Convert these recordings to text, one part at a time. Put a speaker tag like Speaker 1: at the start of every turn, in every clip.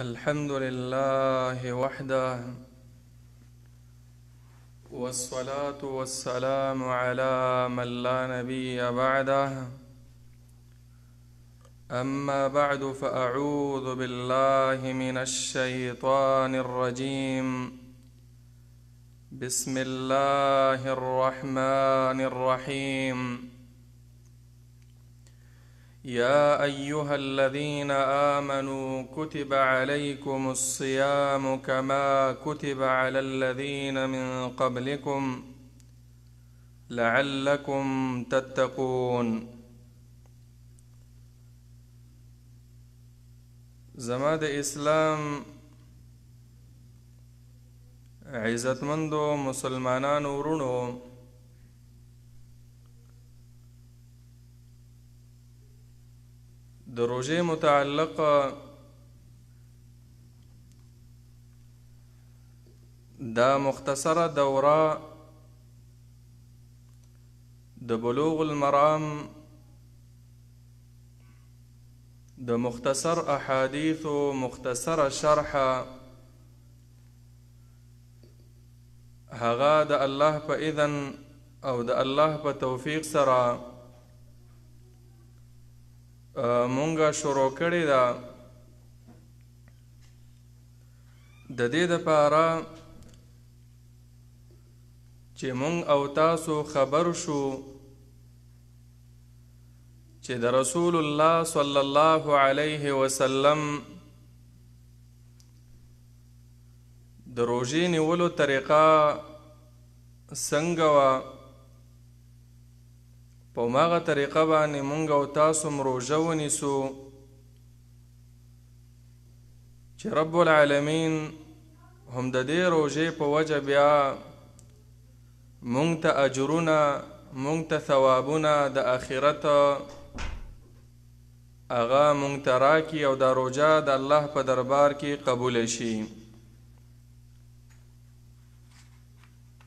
Speaker 1: الحمد لله وحده والصلاة والسلام على من لا نبي بعده أما بعد فأعوذ بالله من الشيطان الرجيم بسم الله الرحمن الرحيم يا ايها الذين امنوا كتب عليكم الصيام كما كتب على الذين من قبلكم لعلكم تتقون زماد اسلام اسلام مندو مسلمانان ورونو د روژې متعلق دا مختصره دوره د بلوغ المرام د مختصر احادیث او مختصر شرح هغه د الله په اذن او د الله په توفیق سره مونږه شروع کړې ده د دې لپاره چې مونږ او تاسو خبر شو چې د رسول الله صلی الله علیه وسلم د روژې نیولو طریقه څنګه وه په ماغه طریقه باندې مونږ او تاسو مروجه ونیسو چې رب العالمین هم د دې روزې په وجه بیا مونږ ته اجرونه مونږ ته ثوابونه د آخرت اغا مونږ ته راکی او دا روزه د الله په دربار کې قبول شي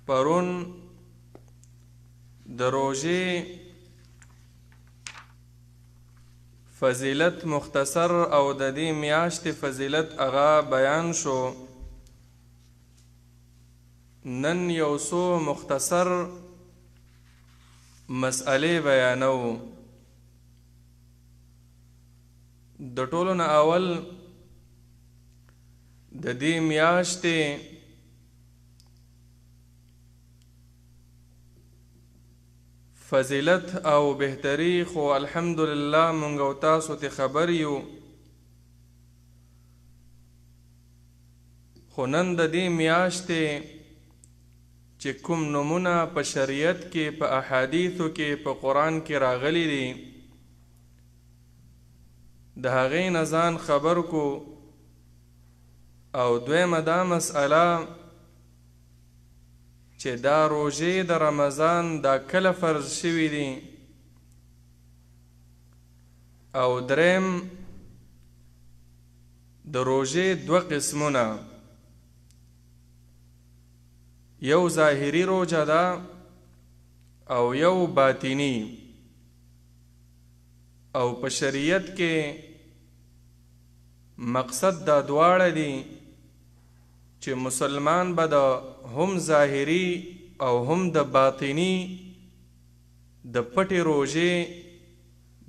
Speaker 1: پرون د روزې فضیلت مختصر او د دې میاشتې فضیلت هغه بیان شو نن یو څو مختصر مسئله بیانو د ټولو نه اول د دې میاشتې فضیلت او بهتري خو الحمدلله مونږ او تاسو ته خبر یو خو نن د دې میاشتې چې کوم نمونه په شریعت کې په احادیثو کې په قران کې راغلي دي د هغې نه ځان خبر کو او دویمه دا مسأله چې دا روژې د رمضان دا کله فرض شوي دي او دریم د روژې دوه قسمونه یو ظاهری روژه ده او یو باطینی او په شریعت کې مقصد دا دواړه دي چې مسلمان به د هم ظاهری او هم د باطینی د پټې روژې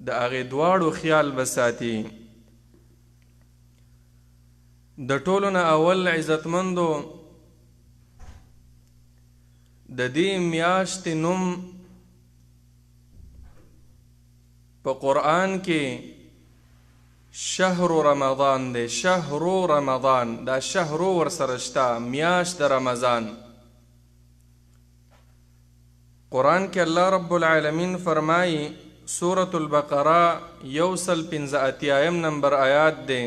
Speaker 1: د هغې دواړو خیال به ساتي د ټولو نه اول عزتمندو د دې میاشتې نوم په قرآن کې شهر رمضان دی شهر رمضان دا شهر ور سرشتا میاش د رمضان قران کې الله رب العالمین فرمایي سورة البقره یوسل پنځه ایم نمبر آیات دی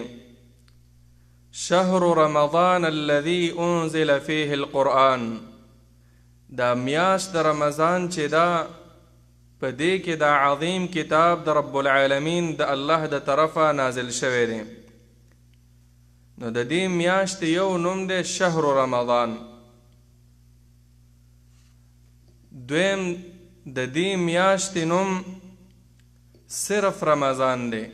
Speaker 1: شهر رمضان الذي انزل فيه القرآن دا میاش د رمضان چې دا په دې کې دا عظیم کتاب د رب العالمین د الله د طرفه نازل شوی دی نو د دې میاشت یو نوم دی شهر رمضان دویم د دې میاشت نوم صرف رمضان دی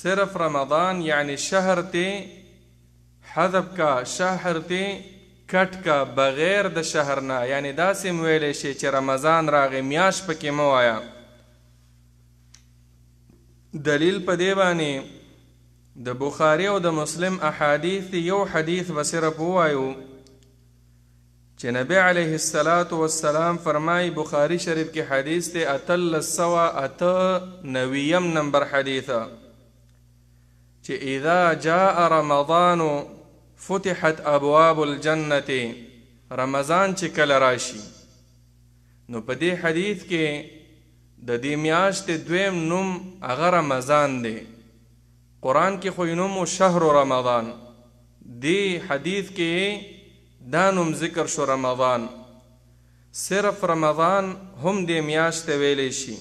Speaker 1: صرف رمضان یعنی شهر تی حذف کا شهر تی کټ کا بغیر د شهر نه یعنی داسې ویلې شي چې رمضان راغې میاش پکې مو آیا دلیل په دی باندې د بخاری او د مسلم احادیث یو حدیث به صرف وایو چې نبی علیه الصلاۃ والسلام فرمای بخاری شریف کې حدیث ته اتل سوا ات نویم نمبر حدیثه چې اذا جاء رمضان فتحت ابواب الجنه رمضان چې کله راشي نو په دې حدیث کې د دې میاشتې دویم نوم هغه رمضان دی قران کې خو نوم شهر رمضان دی حدیث کې دا نوم ذکر شو رمضان صرف رمضان هم د میاشت ویلې شي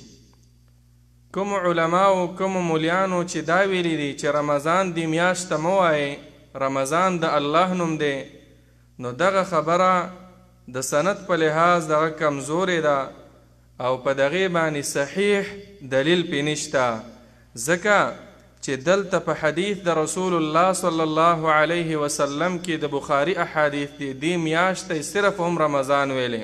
Speaker 1: کوم علماو کوم مولیانو چې دا ویلي دي چې رمضان د میاشت مو وایي رمضان د الله نوم دی نو دغه خبره د سند په لحاظ دغه کمزورې ده او په دغه باندې صحیح دلیل پینشتا ځکه چې دلته په حدیث د رسول الله صلی الله علیه وسلم کې د بخاری احادیث دی د میاشتې صرف هم رمضان ویلې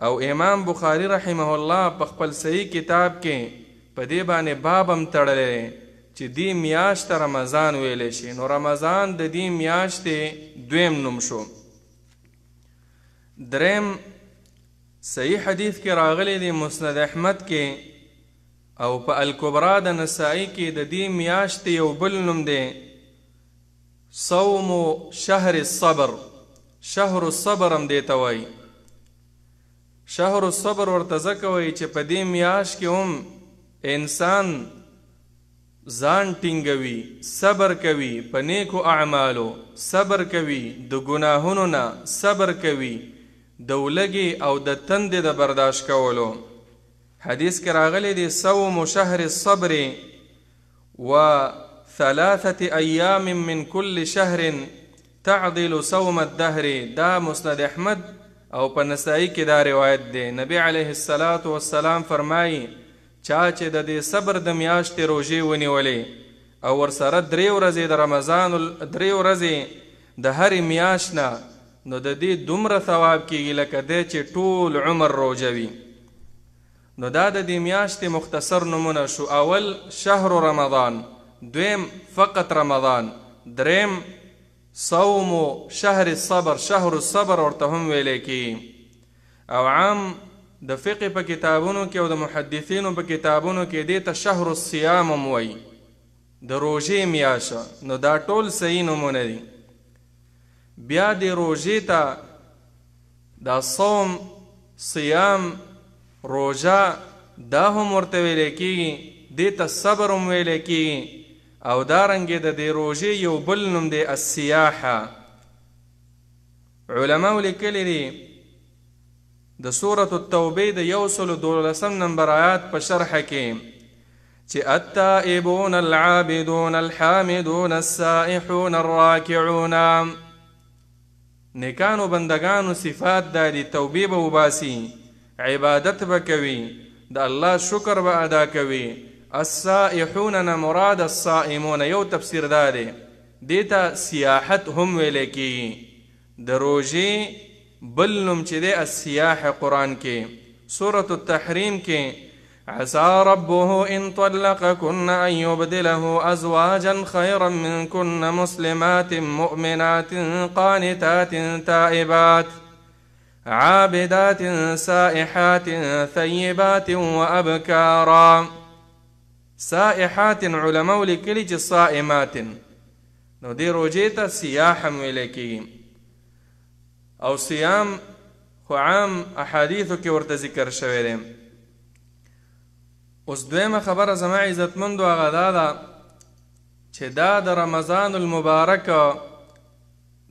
Speaker 1: او امام بخاری رحمه الله په خپل صحیح کتاب کې په دې باندې باب هم تړلې چې دی میاشت رمضان ویل شي نو رمضان د دې میاشتې دویم نوم شو دریم صحیح حدیث کې راغلی دی مسند احمد کې او په الکبرا د نسائی کې د دې میاشتې یو بل نوم دی صوم شهر الصبر شهر الصبر هم دی ته وایي شهر الصبر ورته ځکه وایي چې په دې میاشت کې هم انسان ځان ټینګوي صبر کوي په نیکو اعمالو صبر کوي د ګناهونو نه صبر کوي د ولګي او د تندې د برداشت کولو حدیث کې راغلی دی صوم شهر الصبر و ثلاثه ايام من كل شهر تعدل صوم الدهر دا مسند احمد او په نسائی کې دا روایت دی نبی علیه الصلاۃ والسلام فرمایي چا چې د دې صبر د میاشتې روژې ونیولې او ورسره درې ورځې د رمضان درې ورځې د هرې میاشت نه نو د دې دومره ثواب کیږي لکه دی چې ټول عمر روژه وي نو دا د دې میاشتې مختصر نمونه شو اول شهر رمضان دویم فقط رمضان دریم صوم شهر الصبر شهر الصبر ورته هم ویلې کی او عام د فقه په کتابونو کې او د محدثینو په کتابونو کې د تشهر الصيام موي د روزې میاشه نو دا ټول صحیح نمونه دي بیا د روزې ته د صوم صيام روزا دا هم ورته ویل کېږي د ته صبر هم ویل کېږي او دا رنګ د د روزې یو بل نوم دی السیاحه علما ولیکلي دي د سورۃ التوبه د یو سل دولسم نمبر آیات په شرح کې چې التائبون العابدون الحامدون السائحون الراكعون نیکانو بندگانو صفات د توبې به وباسي عبادت به کوي د الله شکر به ادا کوي السائحون نه مراد الصائمون یو تفسیر دا دی دیتا سیاحت هم ویل کی د روزي بل نم چې د السیاح قران کې سوره التحریم کې عسى ربه ان طلقكن ان يبدله ازواجا خيرا منكن مسلمات مؤمنات قانتات تائبات عابدات سائحات ثيبات وابكارا سائحات علماء لكل صائمات نديروا جيت سياحا ملكي او صيام خو عام احادیثو کې ورته ذکر شوی دی اوس دویمه خبره زما عزتمندو هغه دا ده چې دا د رمضان المبارک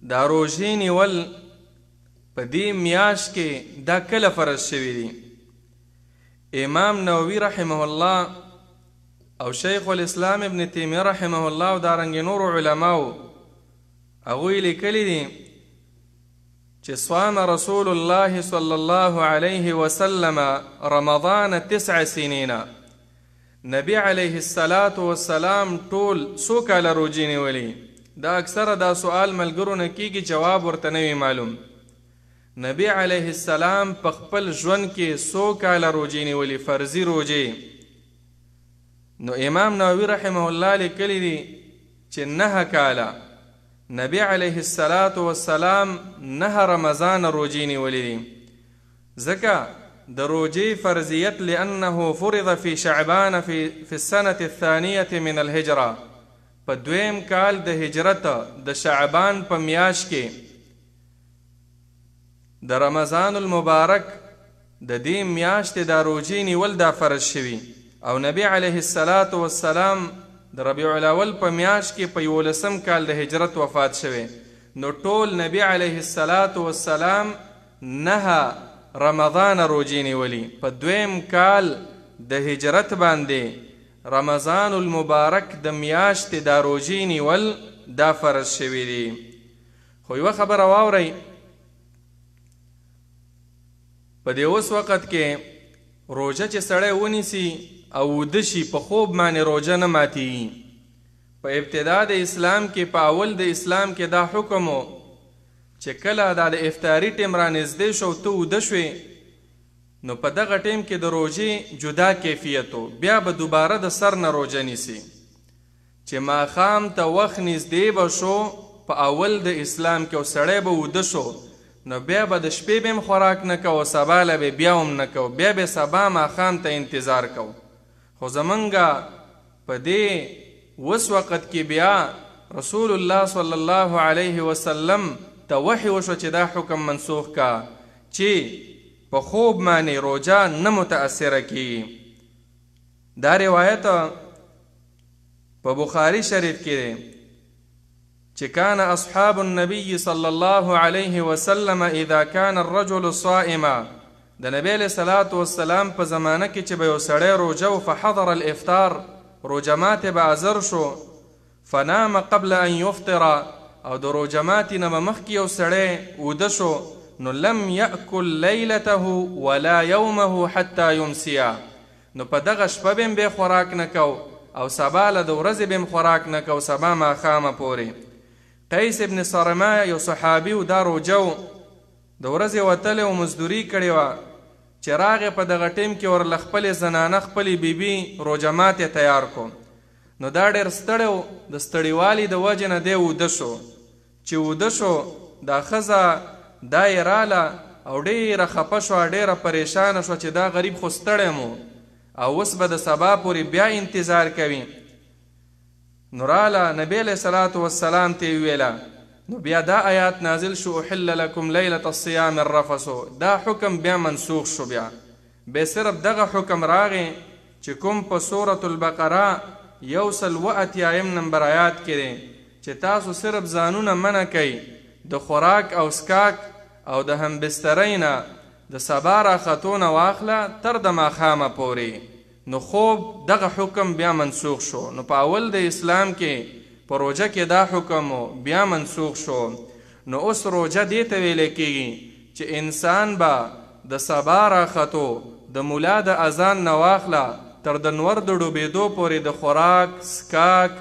Speaker 1: دا روژې نیول په دې میاشت کې دا کله فرض شوي دي امام نووي رحمه الله او شیخ الاسلام ابن تیمیه رحمه الله او دارنګ نور علماو هغوی لیکلی دي چې صام رسول الله صلی الله علیه وسلم رمضان تسع سنین نبی علیه الصلاۃ والسلام ټول سو کال روزی نیولی دا اکثره دا سوال ملګرو نه کیږي جواب ورته نه معلوم نبی علیه السلام په خپل ژوند کې سو کال روزی نیولی فرضی روزی نو امام نووي رحمه الله لیکلی دی چې نه کاله نبی علیه السلام نه رمضان روجې نیولې دي ځکه د روجې فرضیت لانه فرض فی شعبان فی فی السنه الثانیه من الهجره په دویم کال د هجرت د شعبان په میاش کې د رمضان المبارک د دې میاشتې د روجې نیول دا فرض شوی او نبی علیه السلام د ربیع الاول په میاش کې په یولسم کال د هجرت وفات شوه نو ټول نبی علیه الصلاۃ والسلام نه رمضان روجینی ولی په دویم کال د هجرت باندې رمضان المبارک د میاشت د روجینی ول دا فرض شوی دی خو یو خبر واوري په دې اوس وخت کې روزه چې سړی ونیسي او د شي په خوب باندې روزه نه ماتي په ابتدا د اسلام کې په اول د اسلام کې دا حکم چې کله دا د افطاری ټیم را نږدې شو ته ود شوې نو په دغه ټیم کې د روزي جدا کیفیت بیا به دوباره د سر نه روزه نیسی چې ما خام ته وخت نږدې به شو په اول د اسلام کې وسړې به ود شو نو بیا به د شپې بیم خوراک نه کو سبا له بیا هم نه کو بیا به سبا ما خام ته انتظار کو خو زمنګ په دې وس وخت کې بیا رسول الله صلی الله علیه وسلم ته وحی وشو چې دا حکم منسوخ کا چې په خوب باندې روجا نه متاثر کی دا روایت په بخاری شریف کې ده چې کان اصحاب النبي صلى الله عليه وسلم اذا كان الرجل صائما د نبی له صلوات و سلام په زمانه کې چې به یو سړی روزه او فحضر الافطار روزمات به ازر شو فنام قبل ان يفطر او د روزمات نه مخکې یو سړی وده شو نو لم ياكل ليلته ولا يومه حتى يمسيا نو په دغه شپه بیم به خوراک نه کو او سبا له د ورځې بیم خوراک نه کو سبا ما خامه پوري قیس ابن سرما یو صحابي و دا روزه د ورځې وتل او مزدوري کړې و چې راغې په دغه ټیم کې ورله خپلې زنانه خپلې بیبي روجمات یې تیار کو نو دا ډېر ستړی و د ستړیوالي د وجې نه دی اوده شو چې اوده شو دا ښځه دا یې راله او ډېره خفه شوه ډېره پریشانه شوه چې دا غریب خو ستړی مو او اوس به د سبا پورې بیا انتظار کوي نو راله نبی علیه صلات وسلام ته یې ویله نو بیا دا آیات نازل شو احل لكم ليله الصيام الرفث دا حکم بیا منسوخ شو بیا به صرف دغه حکم راغی چې کوم په سوره البقره یو سل و اتیایم نمبر آیات کې دی چې تاسو صرف ځانونه منع کړئ د خوراک او سکاک او د هم بسترینا د سبا را خاتون واخله تر د ماخامه پوري نو خوب دغه حکم بیا منسوخ شو نو په اول د اسلام کې په روژه کې دا حکم بیا منسوخ شو نو اوس روژه دې ته ویل کېږي چې انسان به د سبا راختو د مولا د اذان نه واخله تر د نور د ډوبېدو پورې د خوراک سکاک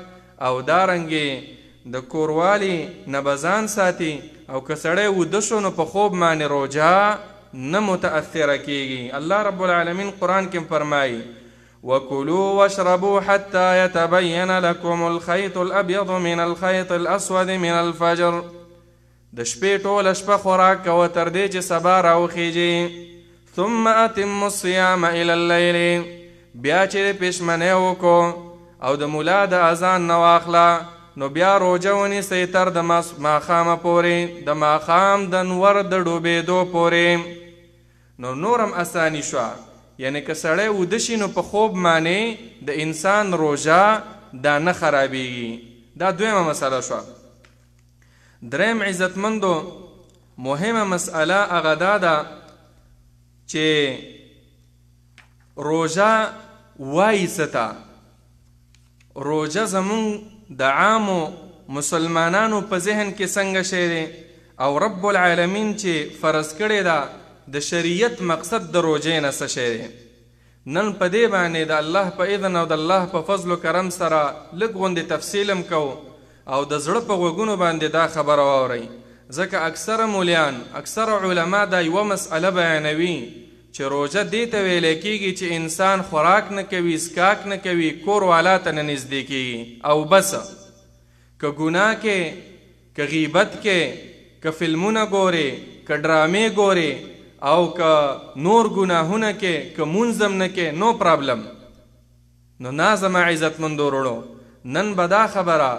Speaker 1: او دارنګې د دا کوروالي نه بزان ساتي او که سړی وده شو نو په خوب باندې روژه نه متاثره کېږي الله رب العالمین قرآن کې فرمایي وكلوا واشربوا حتى يتبين لكم الخيط الأبيض من الخيط الأسود من الفجر د شپې ټوله شپه خوراک کوه تر دې چې سبا راوخیږي ثم اتموا الصيام الى الليل بیا چې پښمنه وکړو او د مولا د اذان نو اخلا نو بیا روزه ونیسئ تر د ماښامه پورې د ماښام د نور د ډوبېدو پورې نو نورم اسانی شوه یعنی که سړی ودشي نو په خوب معنی د انسان روژه دا نه خرابېږي دا دویمه مسله شوه دریم عزتمندو مهمه مسله هغه دا ده چې روژه وایي څه روژه زمونږ د عامو مسلمانانو په ذهن کې څنګه شی او رب العالمین چې فرض کړی ده د شریعت مقصد د روزې نه څه شی نن په دې باندې د الله په اذن او د الله په فضل او کرم سره لګوند تفصیلم کو او د زړه په وګونو باندې دا خبره واوري ځکه اکثره مولیان اکثره علما دا یو مسأله بیانوي چې روزه دې ته ویل کېږي چې انسان خوراک نه کوي اسکاک نه کوي کور والا ته نه نږدې کېږي او بس که ګناه کې که غیبت کې که فلمونه ګوري که ډرامې ګوري او که نور گناهونه کې که منظم نه کې نو پرابلم نو نازم عزت مند وروړو نن بدا خبره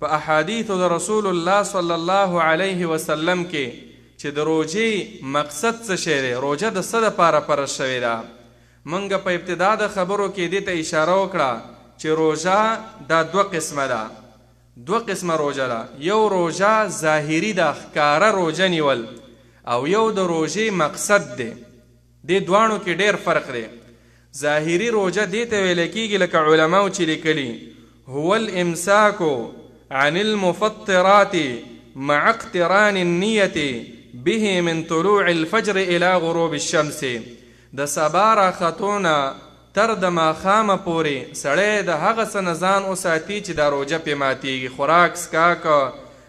Speaker 1: په احادیث د رسول الله صلی الله علیه وسلم کې چې د روجي مقصد څه شی روجه د څه لپاره پر شوی ده منګه په ابتدا د خبرو کې دې ته اشاره وکړه چې روجه دا دوه قسمه ده دوه قسمه روجه ده یو روجه ظاهری ده ښکاره روجه نیول او یو د روژې مقصد دی د دوانو کې ډیر فرق دی ظاهری روژه دې ته ویل کېږي لکه علماو چې لیکلي هو الامساک عن المفطرات مع اقتران النیه به من طلوع الفجر الى غروب الشمس د سبا راختونه تر د ماخامه پورې سړی د هغه څه نه ځان وساتي چې دا روژه پې ماتیږي خوراک سکاک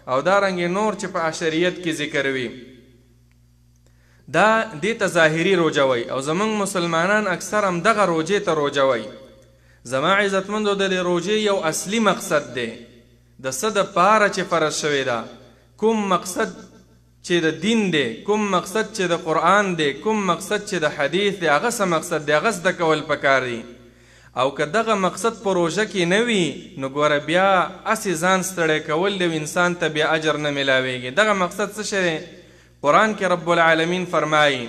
Speaker 1: او دارنګې نور چې په عشریت کې ذکر وي دا دې ته ظاهري روجه وای او زمونږ مسلمانان اکثر هم دغه روجې ته روجه وای زما عزتمندو د دې روجې یو اصلي مقصد دی د څه د پاره چې فرض شوې ده کوم مقصد چې د دین دی کوم مقصد چې د قرآن دی کوم مقصد چې د حدیث دی هغه څه مقصد دی هغه د کول پکار دی او که دغه مقصد پروژه کې نه وي نو ګوره بیا اسې ځان ستړی کول د انسان ته بیا اجر نه میلاویږي دغه مقصد څه شی قرآن کے رب العالمین فرمائی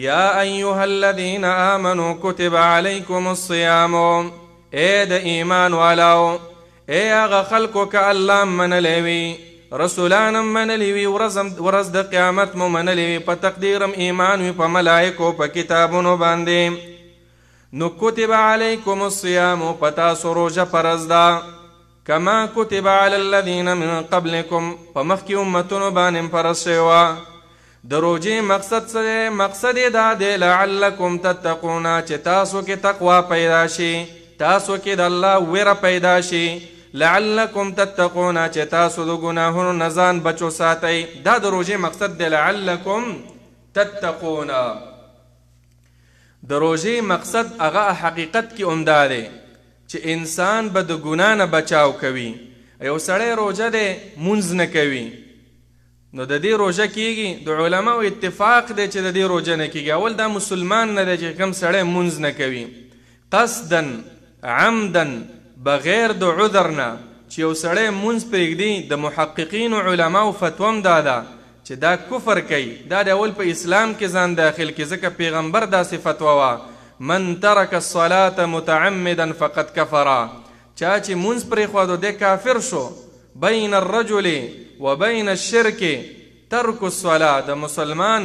Speaker 1: یا ایوہ الذین آمنوا کتب علیکم الصیام اے دا ایمان والاو اے آغا خلقو کا اللہ من لیوی رسولان من لیوی ورزد قیامت من لیوی پا تقدیرم ایمان وی پا ملائکو پا کتابونو باندیم نو کتب علیکم الصیام پتا سروج پرزدا کما کتب علی اللذین من قبلکم پا مخی امتنو بانیم پرسیوا د روجې مقصد سره مقصد دا دی لعلکم تتقون چې تاسو کې تقوا پیدا شي تاسو کې د الله ویره پیدا شي لعلکم تتقون چې تاسو د ګناهونو نه ځان بچو ساتئ دا د روجې مقصد دی لعلکم تتقون د روجې مقصد هغه حقیقت کې عمده دی چې انسان به د ګنا نه بچاو کوي یو سړی روجه دی مونږ نه کوي نو د دې روزه کیږي د علماو اتفاق دی چې د دې روزه نه کیږي اول دا مسلمان نه دی چې کم سړی مونږ نه کوي قصدن عمدن بغیر د عذر نه چې یو سړی مونږ پرېږدي د محققین او علماو فتوم دادا چې دا کفر کوي دا د اول په اسلام کې ځان داخل کې ځکه پیغمبر داسې فتوا وا من ترک الصلاه متعمدا فقد كفر چا چې مونږ پرې خو د کافر شو بین الرجل و بین الشرک ترک الصلاه د مسلمان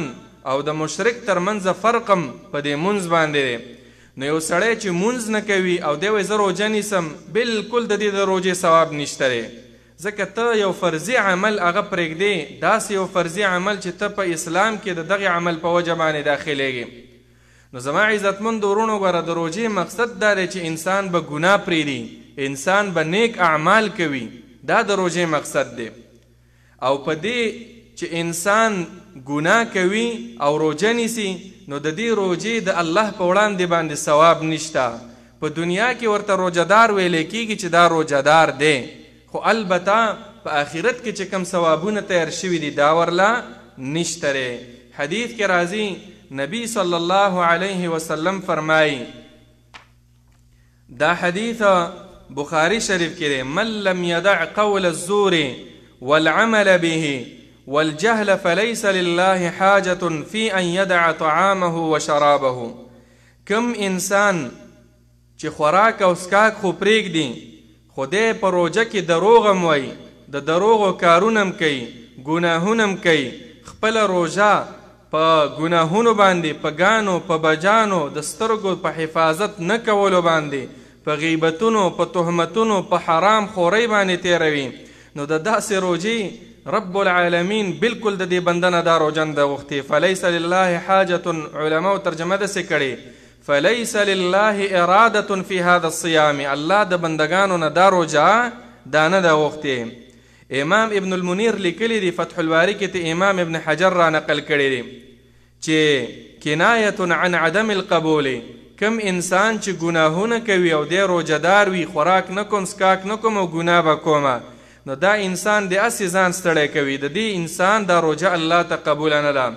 Speaker 1: او د مشرک ترمنځ فرقم په دې منځ باندې دی نو یو سړی چې منځ نه کوي او دی وایي زه روژه نیسم بالکل د دې د روژې ثواب نشته دی ځکه ته یو فرضي عمل هغه پرېږدې داسې یو فرضي عمل چې ته په اسلام کې د دغه عمل په وجه باندې داخلیږي نو زما عزتمند ورونو ګوره د روژې مقصد دا دی چې انسان به ګناه پرېږدي انسان به نیک اعمال کوي دا د روژې مقصد دی او په دې چې انسان ګناه کوي او روزه نیسي نو د دې روزې د الله په وړاندې باندې ثواب نشته په دنیا کې ورته روزدار ویل کیږي چې دا روزدار دی خو البته په آخرت کې چې کم ثوابونه تیار شوي دي دا ورلا نشته حدیث کې راځي نبی صلی الله علیه وسلم فرمایي دا حدیث بخاری شریف کې دی من لم یدع قول الزور والعمل به والجهل فليس لله حاجة في أن يدع طعامه وشرابه کم انسان چې خوراک او سکاک خو پریک دی خدای په روجه کې دروغم وای د دروغو کارونم کوي ګناهونم کوي خپل روجه په ګناهونو باندې په غانو په بجانو د سترګو په حفاظت نه کولو باندې په غیبتونو په تهمتونو په حرام خوري باندې تیروي نو د داسې روجي رب العالمین بالکل د دې بندنه دا روجن د وختې فلیس لله حاجه علماء ترجمه د سې کړي فلیس لله اراده فی هذا الصيام الله د بندگانو نه دا روجا دانه د دا وختې امام ابن المنیر لیکلی دی فتح الباری کې ته امام ابن حجر را نقل کړی دی چې کنایه عن عدم القبول کم انسان چې ګناهونه کوي او دی روجدار وي خوراک نه کوم سکاک نه کوم او ګناه به کومه نو دا انسان د اسی ځان ستړی کوي د دې انسان دا روجه الله ته قبول نه ده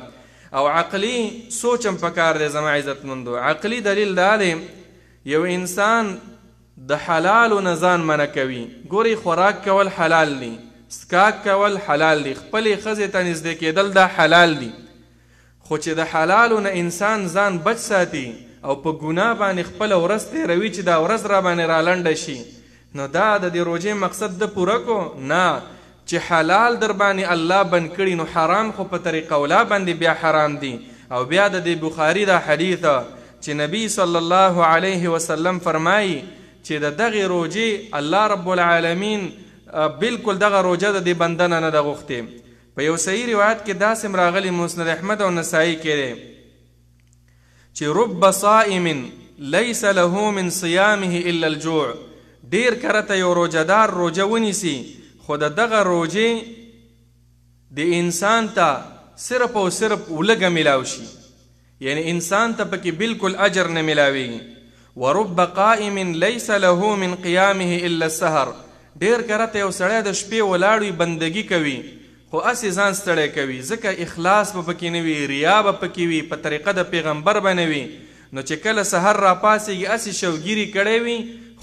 Speaker 1: او عقلی سوچم پکار دی زما عزت مندو عقلی دلیل دا دی یو انسان د حلال نه ځان منع کوي ګوري خوراک کول حلال دی سکاک کول حلال دی خپلې خزې ته نږدې کېدل دا حلال دی خو چې د حلالو نه انسان ځان بچ ساتي او په ګناه باندې خپل ورځ تیروي چې دا ورځ را باندې را لنډه شي نو دا د دې روزې مقصد د پوره کو نه چې حلال در باندې الله بن کړي نو حرام خو په طریقه ولا باندې بیا حرام دي او بیا د بخاری دا حدیث چې نبی صلی الله علیه وسلم فرمایي چې د دغه روزې الله رب العالمین بالکل دغه روزه د دې بندنه نه د غوښتې په یو صحیح روایت کې داسې مراغلی مسند احمد او نسائی کې چې رب صائم ليس له من صيامه الا الجوع ډیر کرته یو روجدار روجه ونیسي خو د دغه روجې د انسان ته صرف او صرف ولګه ملاو شي یعنی انسان ته پکې بالکل اجر نه ملاويږي ورب قائم ليس له من قيامه الا السهر ډیر کرته یو سړی د شپې ولاړوي بندگی کوي خو اسی ځان ستړی کوي ځکه اخلاص به پکې نه وي ریا به پکې وي په طریقه د پیغمبر به نه وي نو چې کله سحر را پاسېږي اسی شوګیری کړی وي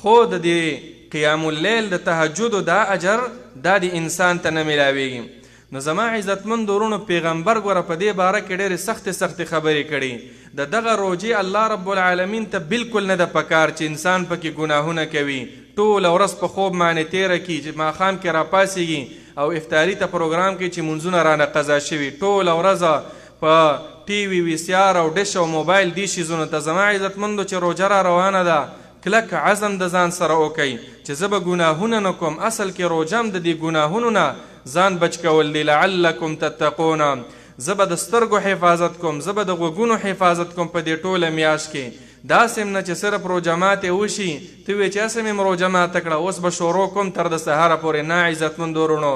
Speaker 1: خو د دې قیام الليل د تهجد دا اجر دا د انسان ته نه ملاويږي نو زما عزتمن دورونو پیغمبر غره په دې باره کې ډېر سخت سخت خبرې کړي د دغه روجي الله رب العالمین ته بالکل نه د پکار چې انسان پکې ګناهونه کوي ټول ورځ په خوب باندې تیر کی چې ما خام کې را پاسيږي او افطاری ته پروګرام کې چې منځونه رانه قضا شوي ټول ورځ په ټي وي وی سي ار او ډش او موبایل دي شي زونه ته زما عزتمندو چې روجره روانه ده کلک عزم د ځان سره وکي چې زه به ګناهونه نه کوم اصل کې روجم د دې ګناهونو نه ځان بچ کول دی لعلکم تتقون زه به د سترګو حفاظت کوم زه به د غوږونو حفاظت کوم په دې ټوله میاش کې دا سم نه چې صرف روجمات وشي ته وی چې سم روجمات کړه اوس به شروع کوم تر د سهار پورې نه عزت مندورونو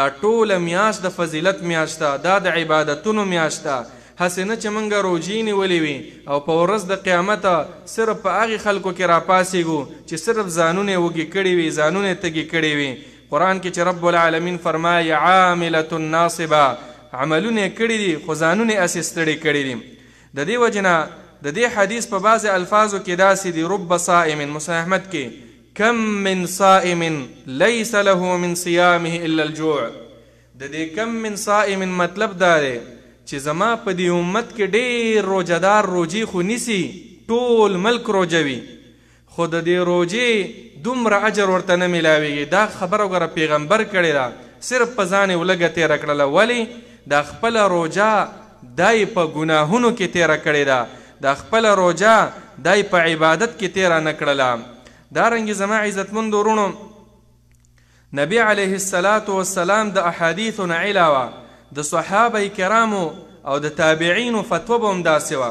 Speaker 1: دا ټوله میاش د فضیلت میاشته دا د عبادتونو میاشته حسنه چې مونږه روجی نیولې وي او په ورځ د قیامت صرف په هغه خلکو کې راپاسېګو چې صرف ځانونه وګي کړي وي ځانونه تګي کړي وي قران کې چې رب العالمین فرمایي عامله الناصبه عملونه کړي دي خو ځانونه اسستړي کړي دي د دې وجنه د دې حدیث په بعض الفاظو کې داسې دي رب صائم مساحمت کې کم من صائم ليس له من صيامه الا الجوع د دې کم من صائم مطلب دا دی چې زما په دې امت کې ډېر روجدار روجي خو نیسی ټول ملک روجوي خو د دې روجي دومره اجر ورته نه ملاویږي دا خبره وګوره پیغمبر کړی دا صرف په ځان یې ولګه تېره کړله ولې دا خپله روجا دای په ګناهونو کې تېره کړې ده دا خپله روجا دای په عبادت کې تېره نه کړله دارنګې زما عزتمندو وروڼو نبی علیه السلام د احادیثو نه علاوه د صحابه کرامو او د تابعین فتوا به هم داسې وه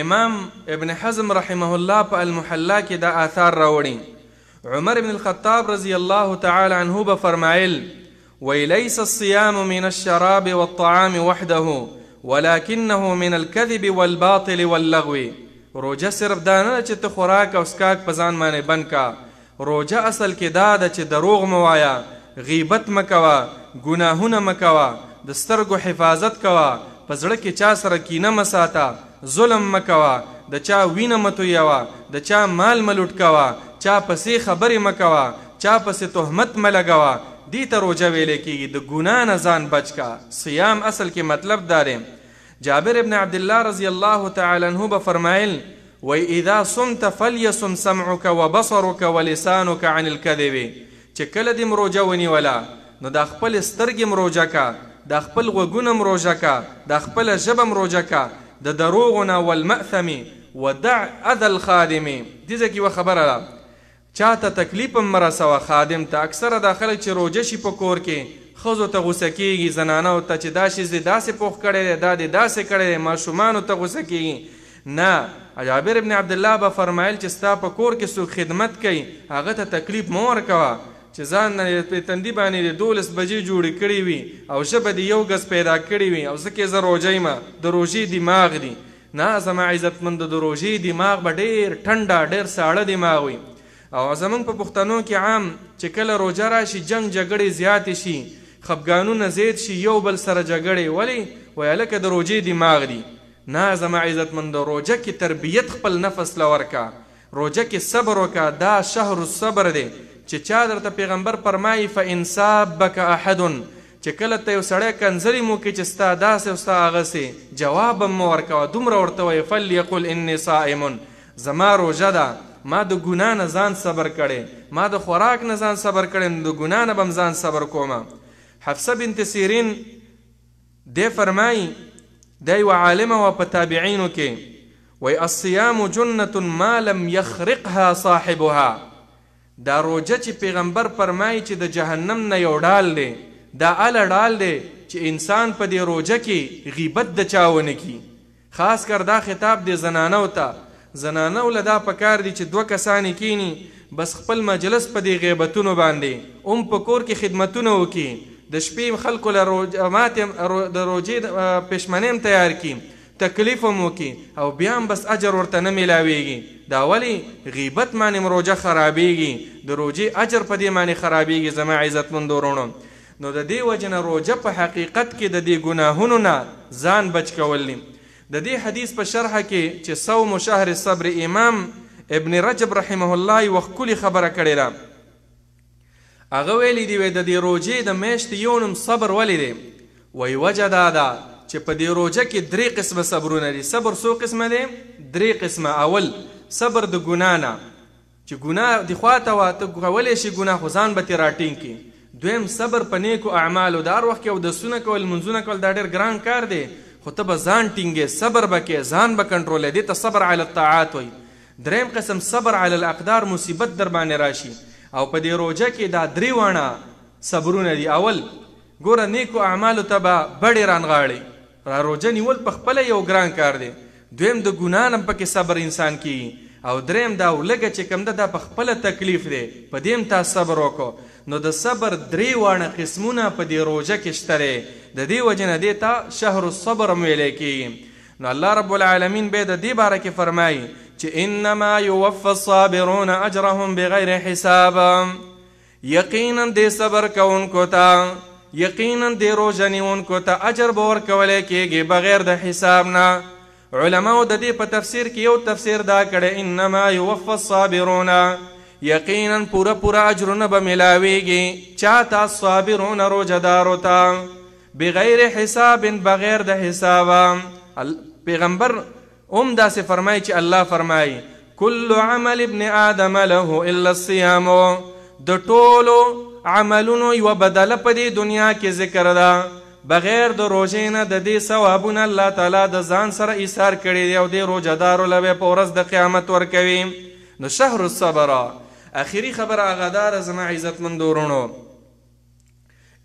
Speaker 1: امام ابن حزم رحمه الله په المحلا کې دا آثار راوړي عمر ابن الخطاب رضی الله تعالی عنه به فرمایل وليس الصيام من الشراب والطعام وحده ولكنه من الكذب والباطل واللغو روجه صرف دانه چې ته خوراک او سکاک په ځان باندې بند کا روجه اصل کې دا ده چې دروغ موایا غیبت مکوا ګناهونه مکوا د سترګو حفاظت کوا په زړه کې چا سره کینه مساته ظلم مکوا د چا وینه متویوا د چا مال ملوټ کوا چا پسې خبرې مکوا چا پسې تهمت ملګوا دی ته روجه ویلې کېږي د ګنا نه ځان بچ کا صيام اصل کې مطلب دارې جابر ابن عبد الله رضی الله تعالی عنہ به فرمایل و اذا صمت فليصم سمعك وبصرك ولسانك عن الكذب چې کله دې مروجه ونی ولا نو د خپل سترګې مروجه کا د خپل وګونم روزه کا د خپل ژبم روزه کا د دروغنا والمأثم ودع اذى الخادم دې ځکه خبره ده چاته تکلیف مرسوه خادم ته اکثره د خلک چې روجه شي په کور کې خزو ته غوسه کیږي زنانه او ته چې دا شي زی داسې پوخ کړي دا دې داسې کړي ماشومان ته غوسه کیږي نه جابر ابن عبد الله به فرمایل چې ستا په کور کې سو خدمت کوي هغه ته تکلیف مور کوه چې ځان نه په تندي باندې دولس بجې جوړې کړې وي او شپه دی یو غس پیدا کړې وي او زکه زه روجې ما د روجې دماغ دی نه زما عزتمند د روجې دماغ به ډېر ټنډا ډېر ساړه دماغ وي او زمون په پښتنو کې عام چې کله روجه راشي جنگ جګړې زیات شي خفګانونه زیات شي یو بل سره جګړې ولی وای لکه د روجې دماغ دی نه زما عزتمند روجه کې تربیت خپل نفس لورکا روجه کې صبر وکا دا شهر الصبر دی چې چا درته پیغمبر فرمایي فانصاب بک احد چې کله ته یو سړی کنځري مو کې چې ستا داسې او ستا هغسې جواب هم مه ورکوه دومره ورته وایي فلیقل انی صائم زما روژه ده ما د ګنا نه ځان صبر کړی ما د خوراک نه ځان صبر کړی نو د ګنا نه به ځان صبر کوم حفصه بنت سیرین دی فرمایي دا یو عالمه وه په تابعینو کې وی الصیام جنة ما لم یخرقها صاحبها دا روجه چې پیغمبر فرمایي چې د جهنم نه یو ډال دی دا اله ډال دی چې انسان په دې روجه کې غیبت د چاونه کی خاص کر دا خطاب دی زنانو ته زنانو له دا پکار دی چې دوه کسانی کینی بس خپل مجلس په دې غیبتونو باندې اوم په کور کې خدمتونه وکي د شپې خلکو له روجه ماتم د روجې پښمنیم تیار کیم تکلیف مو کې او بیا بس اجر ورته نه ملاویږي دا ولی غیبت باندې روزه خرابېږي د روزې اجر په دې باندې خرابېږي زما عزتمن دورونو نو د دې وجنه روزه په حقیقت کې د دې ګناهونو نه ځان بچ کول د دې حدیث په شرحه کې چې صوم شهر صبر امام ابن رجب رحمه الله وخکلی خبره کړې ده هغه ویلي دی د دې روزې د میاشتې یو نوم صبر ولې دی وی وجه دا ده چې په دې روزه کې درې قسمه صبرونه دي صبر څو قسمه دي درې قسمه اول صبر د ګنا نه چې ګنا د خواته واته غولې شي ګنا خو ځان به تیراټینګ کې دویم صبر په نیکو اعمالو دار وخت کې او د سونه کول منځونه کول دا ډېر ګران کار دی خو ته به ځان ټینګې صبر به کې ځان به کنټرول دې ته صبر علی الطاعات وي دریم قسم صبر علی الاقدار مصیبت در باندې راشي او په دې روزه کې دا درې وانه صبرونه دي اول ګوره نیکو اعمالو ته به بډې رانغاړي را روزه نیول په خپل یو ګران کار دی دویم د ګنانم پکې صبر انسان کی او دریم دا ولګه چې کم ده د خپل تکلیف دی په دیم تا صبر وکړو نو د صبر درې وانه قسمونه په دې روزه کې شته د دې وجنه دی ته شهر الصبر ویل کی نو الله رب العالمین به د دې باره کې فرمایي چې انما يوفى الصابرون اجرهم بغیر حساب یقینا دې صبر کوونکو ته یقینا دی روزنیونکو ته اجر باور کولای کیږي بغیر د حساب نه علما د دې په تفسیر کې یو تفسیر دا کړي انما یوفى الصابرون یقینا پورا پورا اجرونه به ملاويږي چاته صابرون روزدارو ته بغیر حساب بغیر د حساب پیغمبر اوم دا سه فرمایي چې الله فرمایي کل عمل ابن آدم له الا الصيام د ټولو عملونو یو بدله په دې دنیا کې ذکر ده بغیر د روزې نه د دې ثوابونه الله تعالی د ځان سره ایثار کړي دی او د روزدارو لوي په ورځ د قیامت ورکوي نو شهر الصبر اخیری خبر اغادار زما عزت مندورونو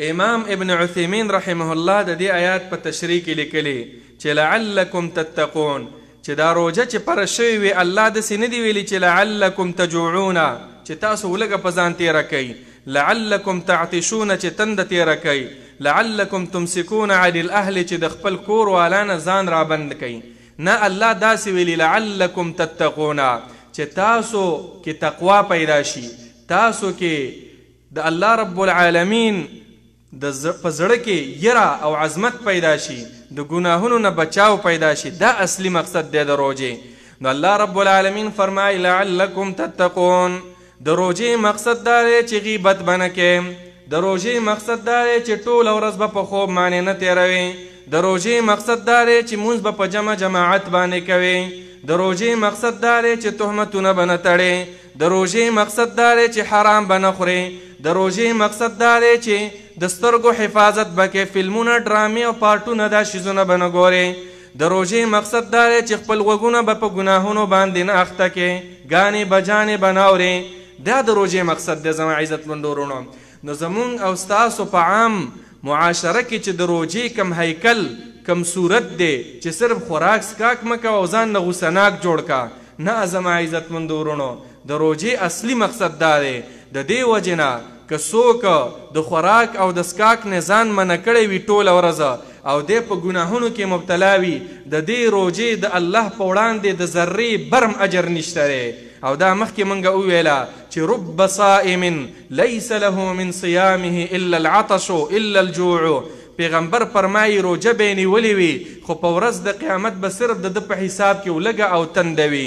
Speaker 1: امام ابن عثیمین رحمه الله د دې آیات په تشریح کې لیکلي چې لعلکم تتقون چې دا روزه چې پر شوی وي الله د سینې دی ویلي چې لعلکم تجوعون چې تاسو ولګه په ځان تیر کړئ لعلکم تعتشون چې تند تیر کوي لعلکم تمسكون عن الاهل چې د خپل کور والانه ځان را بند کوي نه الله داسې ویلی لعلکم تتقون چې تاسو کې تقوا پیدا شي تاسو کې د الله رب العالمین د په زړه کې یره او عظمت پیدا شي د ګناهونو نه بچاو پیدا شي دا اصلي مقصد دی د روزه نو الله رب العالمین فرمای لعلکم تتقون د روزې مقصد دا دی چې غیبت بنه کې د روزې مقصد دا دی چې ټول ورځ به په خوب باندې نه تیروي د روزې مقصد دا دی چې مونږ به په جمع جماعت باندې کوي د روزې مقصد دا دی چې تهمتونه بنه تړي د روزې مقصد دا دی چې حرام بنه خوري د روزې مقصد دا دی چې د سترګو حفاظت بکې فلمونه ډرامې او پارټونه دا شیزونه به نه ګورې د روزې مقصد دا دی چې خپل غوږونه به په ګناهونو باندې نه اخته کې ګانې بجانې به نه اورې دا د روزې مقصد دی زما عزت مندورونو نو زمونږ او ستاسو په عام معاشره کې چې د روزې کم هیکل کم صورت دی چې صرف خوراک سکاک مکه او ځان نه غوسناک جوړ کا نه زما عزت مندورونو د روزې اصلي مقصد دا دی د دې وجنه که څوک د خوراک او د سکاک نه ځان منع کړی وي ټوله ورځ او د په ګناهونو کې مبتلا وي د دې روزې د الله په وړاندې د ذرې برم اجر نشته او دا مخکې مونږ وویله چې رب صائم ليس له من صيامه الا العطش الا الجوع پیغمبر فرمایي روزه به نیولې وي خو په ورځ د قیامت به صرف د په حساب کې ولګه او تندوي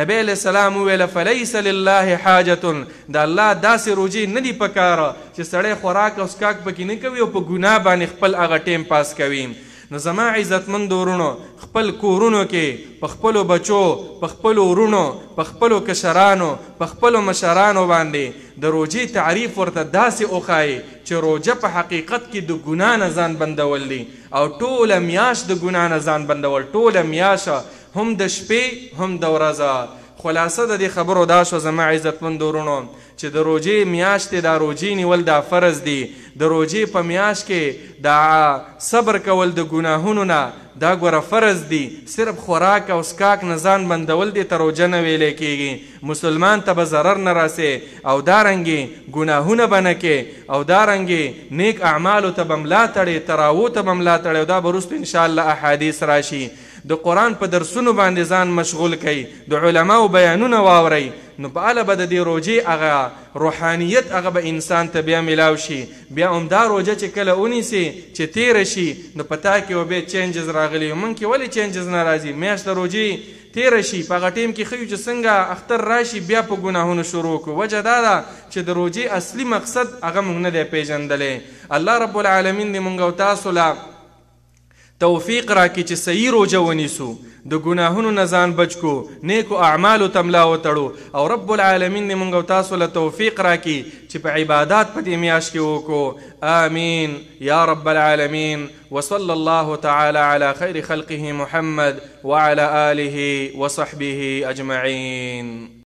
Speaker 1: نبی علیہ السلام ویل فلیس لله حاجت دا الله داسې روجی نه دی پکاره چې سړی خوراک او سکاک پکې نه کوي او په ګناه باندې خپل هغه ټیم پاس کوي نو زما عزتمند ورونو خپل کورونو کې په خپل بچو په خپل ورونو په خپل کشرانو په خپل مشرانو باندې د روجي تعریف ورته داسې اوخای چې روجه په حقیقت کې د ګنا نه ځان بندول دي او ټوله میاش د ګنا نه ځان بندول ټوله میاشه هم د شپې هم د ورځې خلاصه د دې خبرو دا شو زما عزتمند ورونو چې د روزې میاشتې د روزې نیول دا فرض دی د روزې په میاشت کې دا صبر کول د ګناهونو نه دا ګوره فرض دی صرف خوراک او سکاک نه ځان بندول دی تر روزه نه ویلې کیږي مسلمان ته به ضرر نه راسې او دارنګې ګناهونه به نه کې او دارنګې نیک اعمالو ته به ملا تړې تراوو ته به ملا تړې او دا به وروسته انشاءالله احادیث راشي د قرآن په درسونو باندې ځان مشغول کړئ د علماو بیانونه واورئ نو په اله به د دې روجې هغه روحانیت هغه به انسان ته بیا میلاو شي بیا هم دا روجه چې کله ونیسي چې تیره شي نو په تا کې به بیا چینجز راغلي مونږ کې ولې چینجز نه راځي میاشت روجې تیر شي په غټیم کې خیو چې څنګه اختر راشي بیا په ګناهونو شروع کو وجه دا ده چې د روجي اصلي مقصد هغه مونږ نه دی پیژندلې الله رب العالمین دې مونږ او تاسو لا توفیق را کې چې صحیح روزه ونیسو د ګناهونو نه ځان بچ کو نیکو اعمالو تملا وتړو او رب العالمین دې مونږ تاسو له توفیق را کې چې په عبادت په دې میاش کې وکړو آمین یا رب العالمین وصلى الله تعالی علی خیر خلقه محمد وعلى آله وصحبه اجمعین